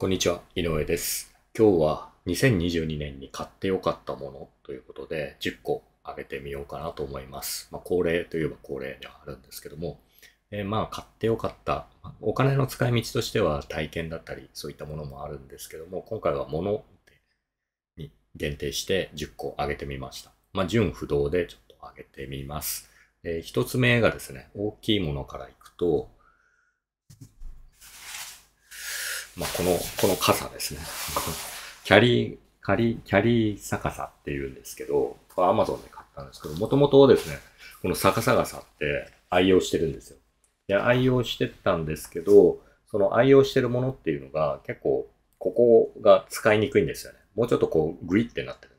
こんにちは、井上です。今日は2022年に買ってよかったものということで10個挙げてみようかなと思います。まあ、恒例といえば恒例ではあるんですけども、えー、まあ買ってよかった、お金の使い道としては体験だったりそういったものもあるんですけども、今回は物に限定して10個挙げてみました。まあ純不動でちょっと挙げてみます。えー、1つ目がですね、大きいものからいくと、まあ、この、この傘ですね。キャリー、キャリー、キャリー逆さって言うんですけど、これゾンで買ったんですけど、もともとですね、この逆さ傘って愛用してるんですよ。や、愛用してたんですけど、その愛用してるものっていうのが結構、ここが使いにくいんですよね。もうちょっとこう、グイってなってる。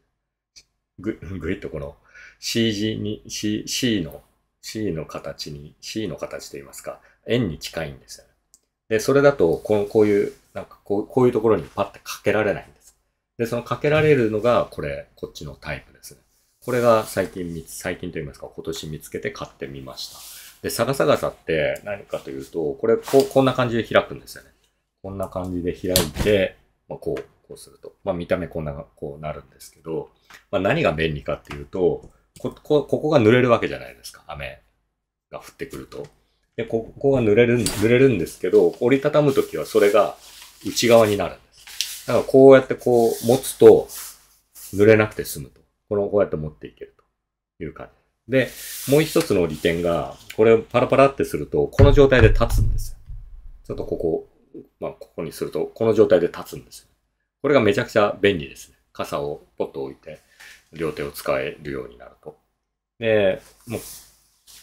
ググイッとこの C 字に、C、C の、C の形に、C の形といいますか、円に近いんですよね。で、それだとこの、こういうなんかこうこういうところにパッてかけられないんです。で、そのかけられるのが、これ、こっちのタイプですね。これが最近、最近と言いますか、今年見つけて買ってみました。で、サガサガサって何かというと、これ、こう、こんな感じで開くんですよね。こんな感じで開いて、まあ、こう、こうすると。まあ、見た目こんな、こうなるんですけど、まあ、何が便利かっていうと、こ、こ、ここが濡れるわけじゃないですか。雨が降ってくると。で、ここが濡れる、濡れるんですけど、折りたたむときはそれが内側になるんです。だからこうやってこう持つと、濡れなくて済むと。この、こうやって持っていけるという感じ。で、もう一つの利点が、これをパラパラってすると、この状態で立つんですよ。ちょっとここ、まあ、ここにすると、この状態で立つんですよ。これがめちゃくちゃ便利ですね。傘をポッと置いて、両手を使えるようになると。で、もう、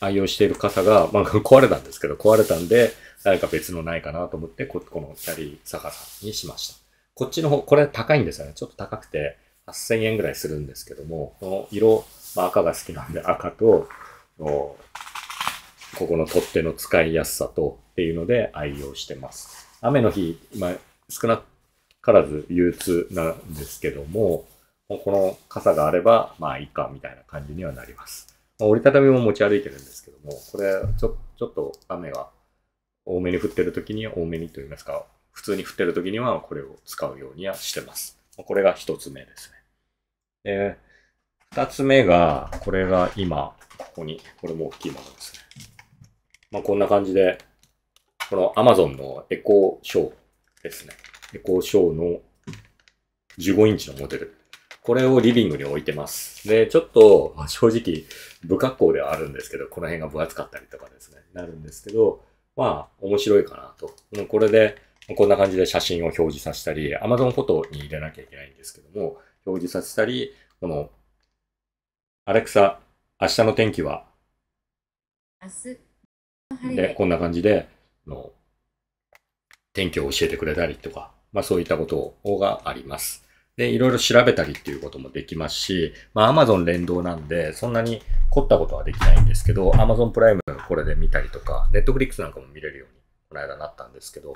愛用している傘が、まあ、壊れたんですけど、壊れたんで、誰か別のないかなと思ってこ、このキャリー逆さにしました。こっちの方、これ高いんですよね。ちょっと高くて、8000円ぐらいするんですけども、この色、まあ、赤が好きなんで赤と、ここの取っ手の使いやすさとっていうので愛用してます。雨の日、今、少なからず憂鬱なんですけども、この傘があれば、まあいいかみたいな感じにはなります。まあ、折りたたみも持ち歩いてるんですけども、これ、ちょ、ちょっと雨が多めに降ってる時には多めにと言いますか、普通に降ってる時にはこれを使うようにはしてます。これが一つ目ですね。で、二つ目が、これが今、ここに、これも大きいものですね。まあ、こんな感じで、この Amazon のエコーショーですね。エコーショーの15インチのモデル。これをリビングに置いてます。で、ちょっと、まあ、正直、不格好ではあるんですけど、この辺が分厚かったりとかですね、なるんですけど、まあ、面白いかなと。うん、これで、こんな感じで写真を表示させたり、Amazon フォトに入れなきゃいけないんですけども、表示させたり、この、アレクサ、明日の天気は明日で、こんな感じで、の天気を教えてくれたりとか、まあそういったことがあります。で、いろいろ調べたりっていうこともできますし、まあ Amazon 連動なんで、そんなに凝ったことはできないんですけど、Amazon プライムこれで見たりとか、Netflix なんかも見れるように、この間なったんですけど、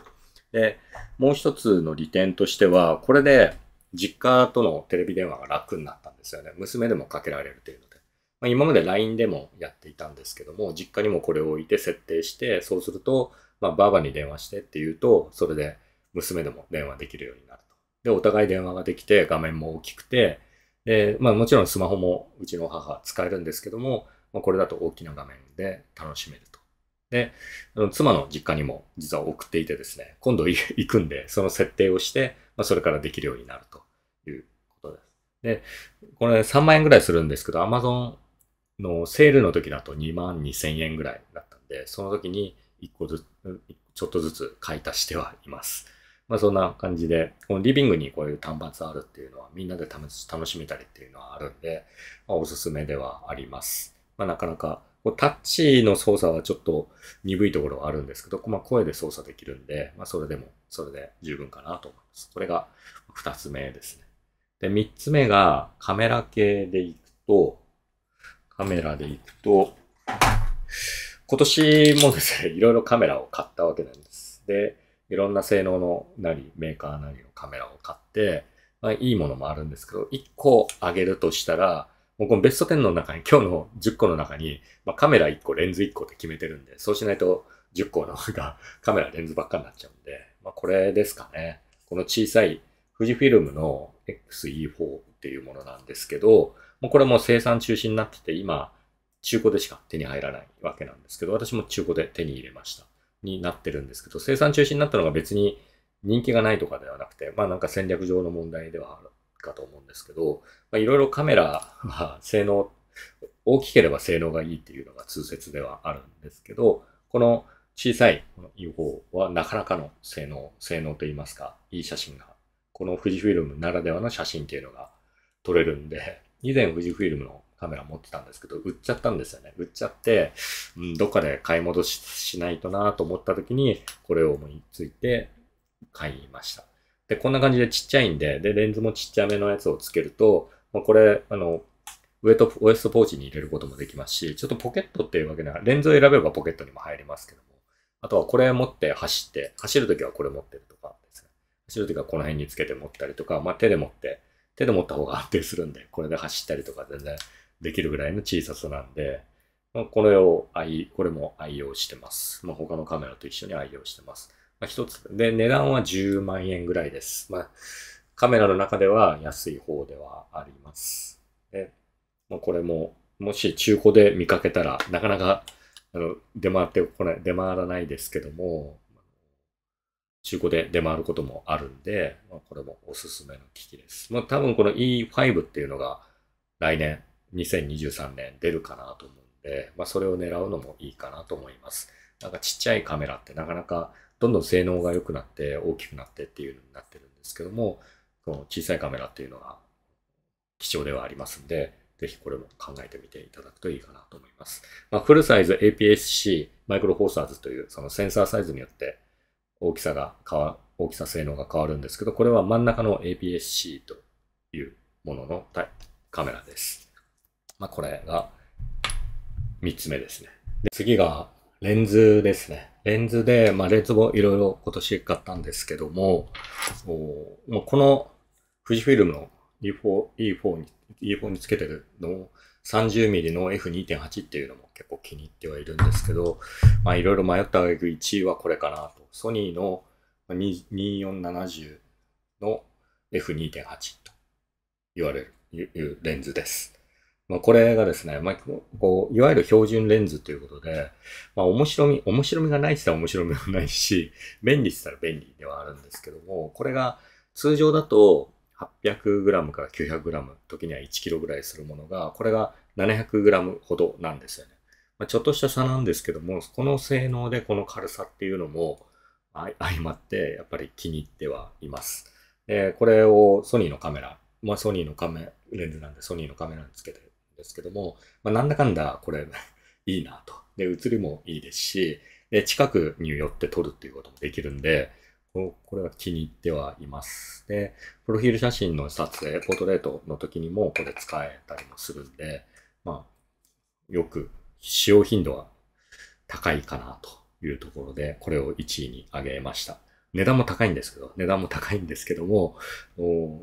で、もう一つの利点としては、これで実家とのテレビ電話が楽になったんですよね。娘でもかけられるというので。まあ、今まで LINE でもやっていたんですけども、実家にもこれを置いて設定して、そうすると、まあ、ばあばに電話してっていうと、それで娘でも電話できるようになる。で、お互い電話ができて、画面も大きくて、で、まあもちろんスマホもうちの母使えるんですけども、まあ、これだと大きな画面で楽しめると。で、妻の実家にも実は送っていてですね、今度 行くんで、その設定をして、まあ、それからできるようになるということです。で、これ3万円ぐらいするんですけど、Amazon のセールの時だと2万2千円ぐらいだったんで、その時に1個ずつ、ちょっとずつ買い足してはいます。まあそんな感じで、このリビングにこういう単発あるっていうのはみんなで楽しめたりっていうのはあるんで、まあ、おすすめではあります。まあなかなかタッチの操作はちょっと鈍いところはあるんですけど、まあ、声で操作できるんで、まあ、それでも、それで十分かなと思います。これが二つ目ですね。で、三つ目がカメラ系でいくと、カメラでいくと、今年もですね、いろいろカメラを買ったわけなんです。で、いろんな性能のなり、メーカーなりのカメラを買って、まあ、いいものもあるんですけど、1個あげるとしたら、もうこのベスト10の中に、今日の10個の中に、まあ、カメラ1個、レンズ1個って決めてるんで、そうしないと10個の方が カメラ、レンズばっかになっちゃうんで、まあ、これですかね。この小さい富士フィルムの XE4 っていうものなんですけど、もうこれも生産中止になってて、今、中古でしか手に入らないわけなんですけど、私も中古で手に入れました。になってるんですけど、生産中止になったのが別に人気がないとかではなくて、まあなんか戦略上の問題ではあるかと思うんですけど、まあ、いろいろカメラは 性能、大きければ性能がいいっていうのが通説ではあるんですけど、この小さい UFO はなかなかの性能、性能といいますか、いい写真が、この富士フィルムならではの写真っていうのが撮れるんで、以前富士フィルムのカメラ持ってたんですけど、売っちゃったんですよね。売っちゃって、うん、どっかで買い戻ししないとなと思った時に、これを思いついて買いました。で、こんな感じでちっちゃいんで、で、レンズもちっちゃめのやつをつけると、まあ、これ、あの、ウエウエストポーチに入れることもできますし、ちょっとポケットっていうわけなら、レンズを選べばポケットにも入りますけども、あとはこれ持って走って、走るときはこれ持ってるとかですね。走るときはこの辺につけて持ったりとか、まあ、手で持って、手で持った方が安定するんで、これで走ったりとか全然できるぐらいの小ささなんで、まあ、これを愛、これも愛用してます。まあ、他のカメラと一緒に愛用してます。まあ、一つ。で、値段は10万円ぐらいです。まあ、カメラの中では安い方ではあります。で、まあ、これも、もし中古で見かけたら、なかなか、あの、出回ってこない、出回らないですけども、中古で出回ることもあるんで、まあ、これもおすすめの機器です。まあ、多分この E5 っていうのが来年2023年出るかなと思うんで、まあ、それを狙うのもいいかなと思います。なんかちっちゃいカメラってなかなかどんどん性能が良くなって大きくなってっていうのになってるんですけども、この小さいカメラっていうのは貴重ではありますんで、ぜひこれも考えてみていただくといいかなと思います。まあ、フルサイズ APS-C マイクロフォーサーズというそのセンサーサイズによって大きさが変わ、大きさ性能が変わるんですけど、これは真ん中の APS-C というもののカメラです。まあ、これが3つ目ですね。で次がレンズですね。レンズで、まあ、レンズもいろいろ今年買ったんですけども、おこの富士フィルムの E4, E4, に E4 につけてるのを 30mm の F2.8 っていうのも結構気に入ってはいるんですけど、まいろいろ迷った挙句1位はこれかなと。ソニーの2470の F2.8 と言われるレンズです。まあ、これがですね、まあ、こう、いわゆる標準レンズということで、まあ、面白み、面白みがないって言ったら面白みはないし、便利って言ったら便利ではあるんですけども、これが通常だと 800g から 900g、時には 1kg ぐらいするものが、これが 700g ほどなんですよね。まあ、ちょっとした差なんですけども、この性能でこの軽さっていうのも相まって、やっぱり気に入ってはいます。これをソニーのカメラ、まあ、ソニーのカメレンズなんでソニーのカメラにつけてですけども、まあ、なんだかんだこれ いいなと。で、写りもいいですし、で、近くに寄って撮るっていうこともできるんで、これは気に入ってはいます。で、プロフィール写真の撮影、ポートレートの時にもこれ使えたりもするんで、まあ、よく使用頻度は高いかなというところで、これを1位に上げました。値段も高いんですけど、値段も高いんですけども、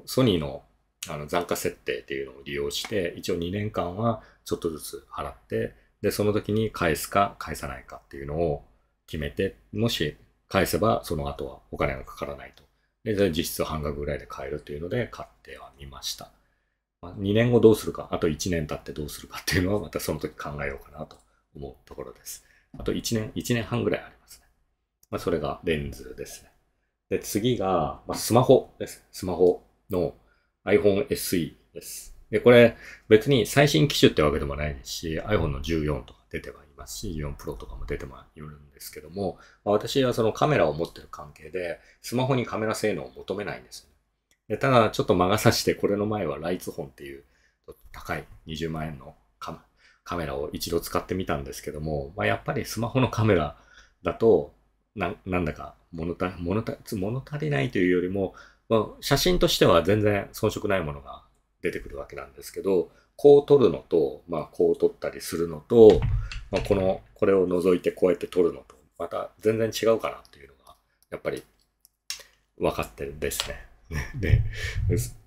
ソニーのあの残価設定っていうのを利用して、一応2年間はちょっとずつ払って、で、その時に返すか返さないかっていうのを決めて、もし返せばその後はお金がかからないと。で、実質半額ぐらいで買えるというので買ってはみました。まあ、2年後どうするか、あと1年経ってどうするかっていうのはまたその時考えようかなと思うところです。あと1年、1年半ぐらいありますね。まあ、それがレンズですね。で、次が、まあ、スマホです。スマホの、iPhone SE です。で、これ別に最新機種ってわけでもないですし、iPhone の14とか出てはいますし、14 Pro とかも出てはいるんですけども、まあ、私はそのカメラを持ってる関係で、スマホにカメラ性能を求めないんですよね。でただ、ちょっと魔が差して、これの前はライツホンっていう高い20万円のカメラを一度使ってみたんですけども、まあ、やっぱりスマホのカメラだとな、なんだか物足物足りないというよりも、まあ、写真としては全然遜色ないものが出てくるわけなんですけど、こう撮るのと、まあ、こう撮ったりするのと、まあ、この、これを除いてこうやって撮るのと、また全然違うかなっていうのが、やっぱり分かってるんですね。で、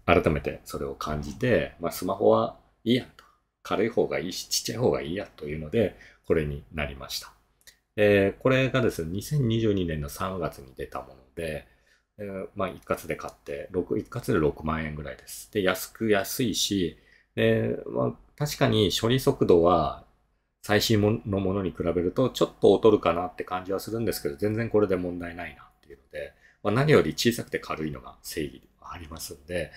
改めてそれを感じて、まあ、スマホはいいやと。軽い方がいいし、ちっちゃい方がいいやというので、これになりました。えー、これがですね、2022年の3月に出たもので、まあ、一括で買って、6一括で6万円ぐらいです。で、安く安いし、で、まあ、確かに処理速度は最新のものに比べるとちょっと劣るかなって感じはするんですけど、全然これで問題ないなっていうので、まあ、何より小さくて軽いのが正義ありますんで、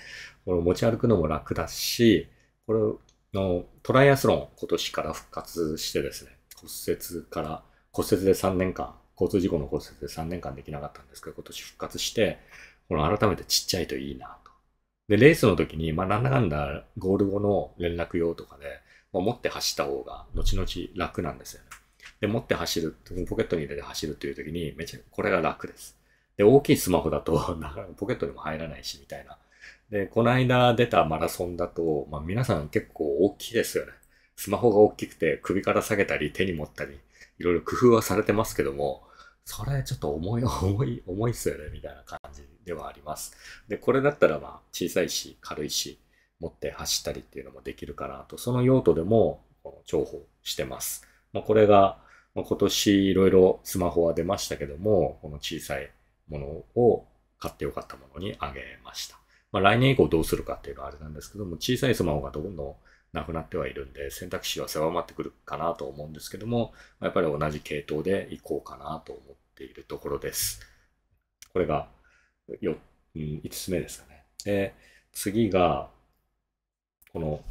これ持ち歩くのも楽だし、これのトライアスロン今年から復活してですね、骨折から、骨折で3年間交通事故の骨折で3年間できなかったんですけど、今年復活して、この改めてちっちゃいといいなと。で、レースの時に、まあ、なんだかんだゴール後の連絡用とかで、まあ、持って走った方が、後々楽なんですよね。で、持って走る、ポケットに入れて走るという時に、めちゃ、これが楽です。で、大きいスマホだと、なかポケットにも入らないし、みたいな。で、この間出たマラソンだと、まあ、皆さん結構大きいですよね。スマホが大きくて首から下げたり手に持ったり、いろいろ工夫はされてますけども、それちょっと重い、重い、重いっすよね、みたいな感じではあります。で、これだったらまあ小さいし、軽いし、持って走ったりっていうのもできるかなと、その用途でも重宝してます。まあ、これが、まあ、今年いろいろスマホは出ましたけども、この小さいものを買ってよかったものにあげました。まあ、来年以降どうするかっていうのはあれなんですけども、小さいスマホがどんどんなくなってはいるんで、選択肢は狭まってくるかなと思うんですけども、やっぱり同じ系統でいこうかなと思っているところです。これが4、うん、5つ目ですかね。で、次が、この、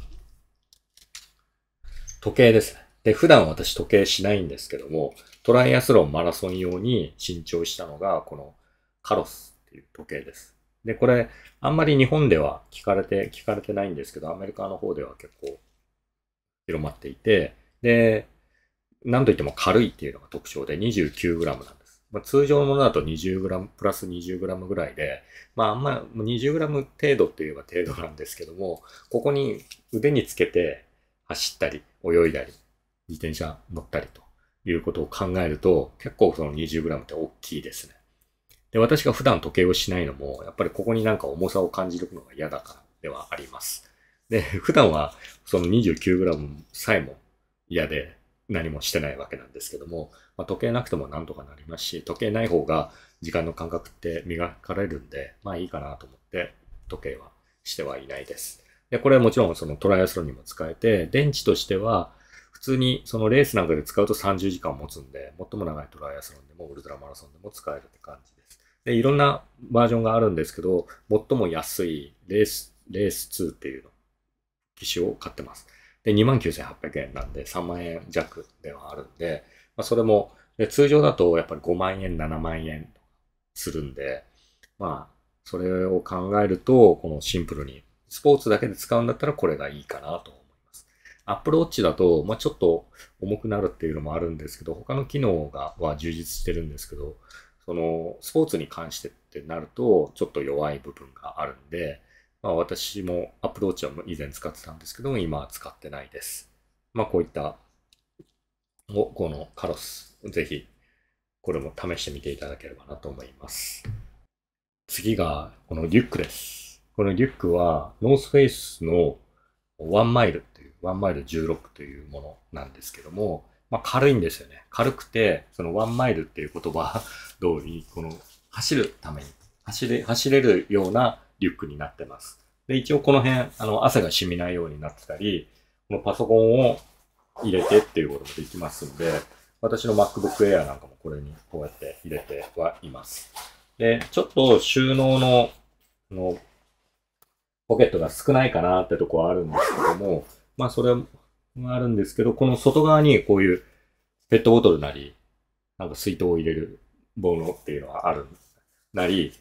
時計ですね。で、普段私時計しないんですけども、トライアスロンマラソン用に新調したのが、このカロスっていう時計です。で、これ、あんまり日本では聞かれて、聞かれてないんですけど、アメリカの方では結構広まっていて、で、なんといっても軽いっていうのが特徴で 29g なんです。まあ、通常のものだと 20g、プラス 20g ぐらいで、まああんま 20g 程度って言えば程度なんですけども、ここに腕につけて走ったり、泳いだり、自転車乗ったりということを考えると、結構その 20g って大きいですね。で、私が普段時計をしないのも、やっぱりここになんか重さを感じるのが嫌だからではあります。で、普段はその 29g さえも嫌で何もしてないわけなんですけども、まあ、時計なくてもなんとかなりますし、時計ない方が時間の感覚って磨かれるんで、まあいいかなと思って時計はしてはいないです。で、これはもちろんそのトライアスロンにも使えて、電池としては普通にそのレースなんかで使うと30時間持つんで、最も長いトライアスロンでもウルトラマラソンでも使えるって感じで、いろんなバージョンがあるんですけど、最も安いレース、レース2っていうの、機種を買ってます。で、29,800円なんで、3万円弱ではあるんで、まあ、それも、通常だとやっぱり5万円、7万円するんで、まあ、それを考えると、このシンプルに、スポーツだけで使うんだったらこれがいいかなと思います。アップローチだと、まあちょっと重くなるっていうのもあるんですけど、他の機能がは充実してるんですけど、そのスポーツに関してってなるとちょっと弱い部分があるんで、まあ、私もアプローチは以前使ってたんですけど今は使ってないです。まあこういったをこのカロスぜひこれも試してみていただければなと思います。次がこのリュックです。このリュックはノースフェイスのワンマイルっていうワンマイル16というものなんですけどもまあ、軽いんですよね。軽くて、そのワンマイルっていう言葉 通り、この走るために、走れ、走れるようなリュックになってます。で、一応この辺、あの、汗が染みないようになってたり、このパソコンを入れてっていうこともできますんで、私の MacBook Air なんかもこれにこうやって入れてはいます。で、ちょっと収納の、のポケットが少ないかなってとこはあるんですけども、まあそれがあるんですけど、この外側にこういうペットボトルなり、なんか水筒を入れる棒のっていうのはあるなり、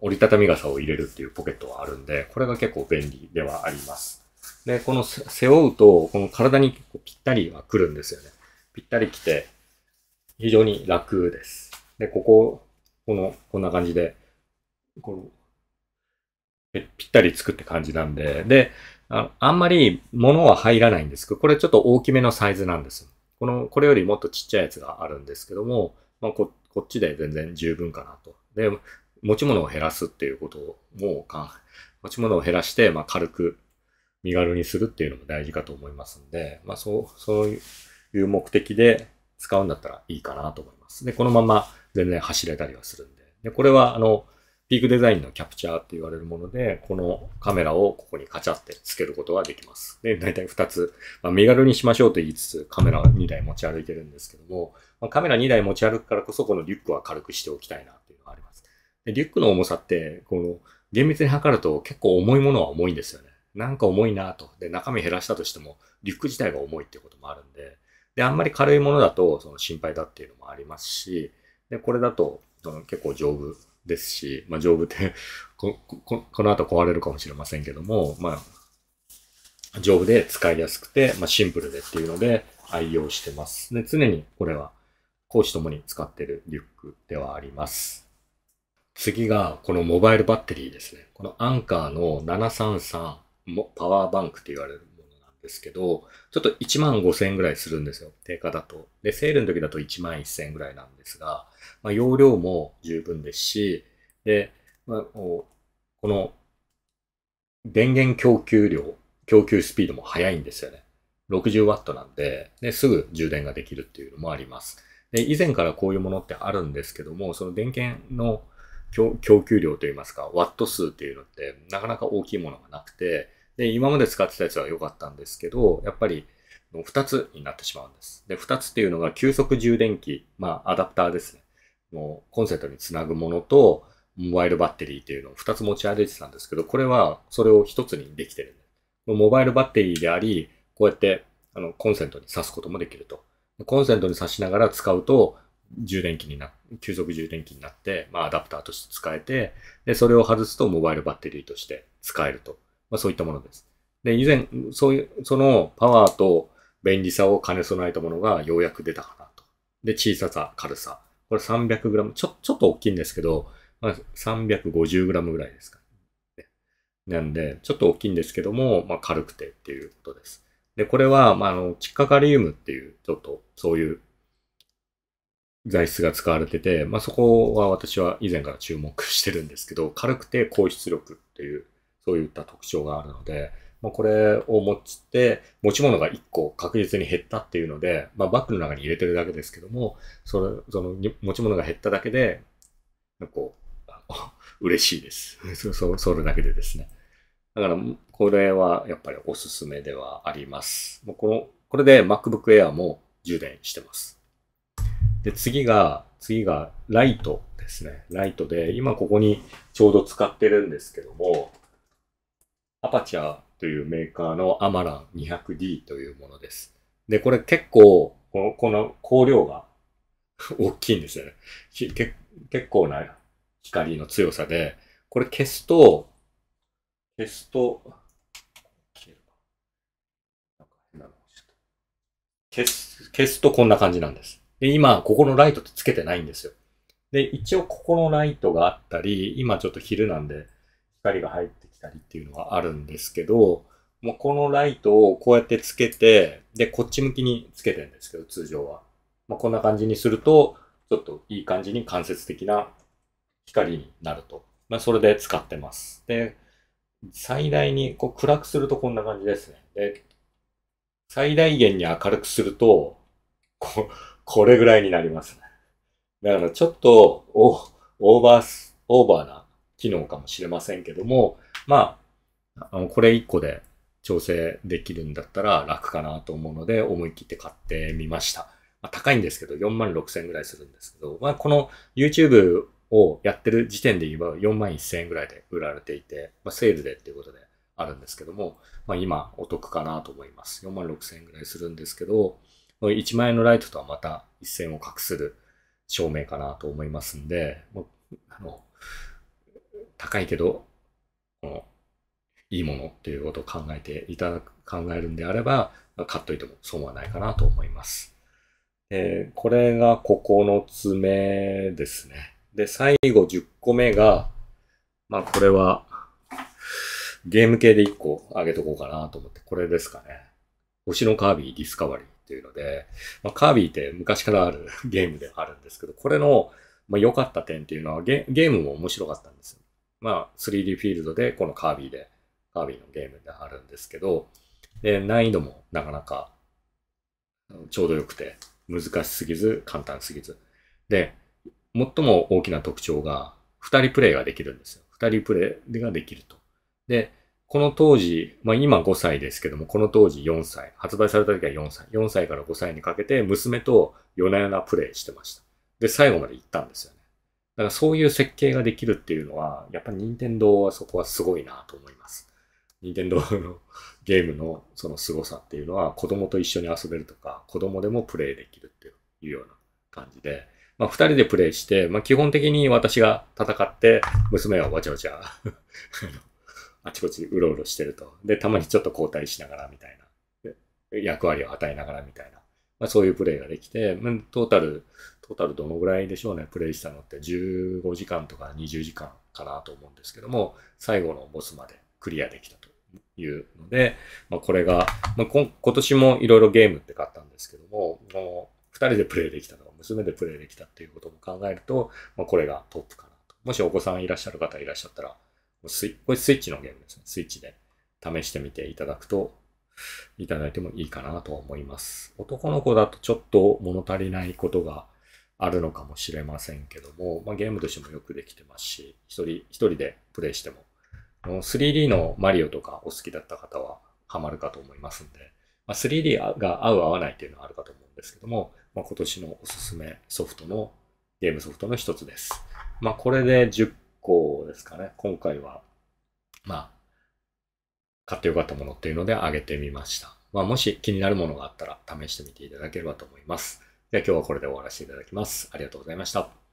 折りたたみ傘を入れるっていうポケットはあるんで、これが結構便利ではあります。で、この背負うと、この体に結構ぴったりは来るんですよね。ぴったりきて、非常に楽です。で、ここ、この、こんな感じで、この、ぴったりつくって感じなんで、で、ああんまり物は入らないんですけど、これちょっと大きめのサイズなんです。この、これよりもっとちっちゃいやつがあるんですけども、まあ、ここっちで全然十分かなと。で、持ち物を減らすっていうこともか、持ち物を減らして、まあ、軽く身軽にするっていうのも大事かと思いますんで、まあ、そう、そういう目的で使うんだったらいいかなと思います。で、このまま全然走れたりはするんで。で、これは、あの、ピークデザインのキャプチャーって言われるもので、このカメラをここにカチャってつけることができます。で、大体2つ、まあ、身軽にしましょうと言いつつ、カメラ2台持ち歩いてるんですけども、まあ、カメラ2台持ち歩くからこそ、このリュックは軽くしておきたいなっていうのがあります。でリュックの重さって、この、厳密に測ると結構重いものは重いんですよね。なんか重いなと。で、中身減らしたとしても、リュック自体が重いってこともあるんで、で、あんまり軽いものだと、その心配だっていうのもありますし、で、これだと、その結構丈夫ですし、まあ、丈夫で こ、この後壊れるかもしれませんけども、まあ、丈夫で使いやすくて、まあ、シンプルでっていうので愛用してます。で、常にこれは、講師ともに使ってるリュックではあります。次が、このモバイルバッテリーですね。このアンカーの733パワーバンクって言われるですけど、ちょっと1万5 0円ぐらいするんですよ。定価だと。で、セールの時だと1万1 0 0円ぐらいなんですが、まあ、容量も十分ですし、で、まあ、この電源供給量、供給スピードも速いんですよね。60W なんで、で、すぐ充電ができるっていうのもあります。で、以前からこういうものってあるんですけども、その電源の供給量といいますか、ワット数っていうのってなかなか大きいものがなくて、で、今まで使ってたやつは良かったんですけど、やっぱり2つになってしまうんです。で、2つっていうのが急速充電器、まあアダプターですね。もう、コンセントにつなぐものと、モバイルバッテリーっていうのを2つ持ち歩いてたんですけど、これはそれを1つにできてるんです。モバイルバッテリーであり、こうやってあのコンセントに挿すこともできると。コンセントに挿しながら使うと、充電器にな、急速充電器になって、まあアダプターとして使えて、で、それを外すとモバイルバッテリーとして使えるとまあ、そういったものです。で、以前、そういう、そのパワーと便利さを兼ね備えたものがようやく出たかなと。で、小ささ、軽さ。これ 300g、ちょ、ちょっと大きいんですけど、まあ、350g ぐらいですか、ね。なんで、ちょっと大きいんですけども、まあ、軽くてっていうことです。で、これは、まあ、あの、窒化カリウムっていう、ちょっと、そういう材質が使われてて、まあ、そこは私は以前から注目してるんですけど、軽くて高出力っていうそういった特徴があるので、まあ、これを持ちて、持ち物が1個確実に減ったっていうので、まあ、バッグの中に入れてるだけですけども、その、その持ち物が減っただけで、こう、嬉しいです。そそれだけでですね。だから、これはやっぱりおすすめではあります。もうこのこれで MacBook Air も充電してます。で、次が、次がライトですね。ライトで、今ここにちょうど使ってるんですけども、アパチャーというメーカーのアマラン 200D というものです。で、これ結構、このこの光量が 大きいんですよね。結構な光の強さで、これ消すと、消すと、消す、消すとこんな感じなんです。で、今、ここのライトってつけてないんですよ。で、一応ここのライトがあったり、今ちょっと昼なんで光が入ってたりっていうのはあるんですけど、もうこのライトをこうやってつけて、で、こっち向きにつけてるんですけど、通常は。まあ、こんな感じにすると、ちょっといい感じに間接的な光になると。まあ、それで使ってます。で、最大にこう暗くするとこんな感じですね。で、最大限に明るくすると、こ、これぐらいになりますね。だからちょっと、オーバーオーバーな機能かもしれませんけども、まあ、あのこれ1個で調整できるんだったら楽かなと思うので、思い切って買ってみました。まあ、高いんですけど、4万6千円ぐらいするんですけど、まあ、この YouTube をやってる時点で言えば4万1千円ぐらいで売られていて、まあ、セールでっていうことであるんですけども、まあ、今お得かなと思います。4万6千円ぐらいするんですけど、1万円のライトとはまた1線円を隠する照明かなと思いますんで、もうあの高いけどのいいものっていうことを考えていただく、考えるんであれば、買っといても損はないかなと思います。えー、これが9つ目ですね。で、最後10個目が、まあこれは、ゲーム系で1個あげとこうかなと思って、これですかね。星のカービィディスカバリーっていうので、まあ、カービィって昔からある ゲームではあるんですけど、これの、まあ、良かった点っていうのはゲ、ゲームも面白かったんですよ。まあ、3D フィールドで、このカービィで、カービィのゲームであるんですけど、難易度もなかなかちょうどよくて、難しすぎず、簡単すぎず。で、最も大きな特徴が、2人プレイができるんですよ。2人プレイができると。で、この当時、まあ今5歳ですけども、この当時4歳、発売された時は4歳、4歳から5歳にかけて娘と夜な夜なプレイしてました。で、最後まで行ったんですよ。だからそういう設計ができるっていうのは、やっぱり任天堂はそこはすごいなと思います。任天堂のゲームのその凄さっていうのは、子供と一緒に遊べるとか、子供でもプレイできるっていうような感じで、まあ、2人でプレイして、まあ、基本的に私が戦って、娘はわちゃわちゃあちこちうろうろしてると。で、たまにちょっと交代しながらみたいな。役割を与えながらみたいな。まあ、そういうプレイができて、トータルトータルどのぐらいでしょうね、プレイしたのって、15時間とか20時間かなと思うんですけども、最後のボスまでクリアできたというので、まあ、これが、まあ、今年もいろいろゲームって買ったんですけども、も2人でプレイできたとか、娘でプレイできたっていうことも考えると、まあ、これがトップかなと。もしお子さんいらっしゃる方いらっしゃったら、スイこれスイッチのゲームですね。スイッチで試してみていただくと、いただいてもいいかなと思います。男の子だとちょっと物足りないことがあるのかもしれませんけども、まあ、ゲームとしてもよくできてますし、一人一人でプレイしても、3D のマリオとかお好きだった方はハマるかと思いますんで、まあ、3D が合う合わないっていうのはあるかと思うんですけども、まあ、今年のおすすめソフトの、ゲームソフトの一つです。まあ、これで10個ですかね。今回は、まあ、買ってよかったものっていうので上げてみました。まあ、もし気になるものがあったら試してみていただければと思います。では今日はこれで終わらせていただきます。ありがとうございました。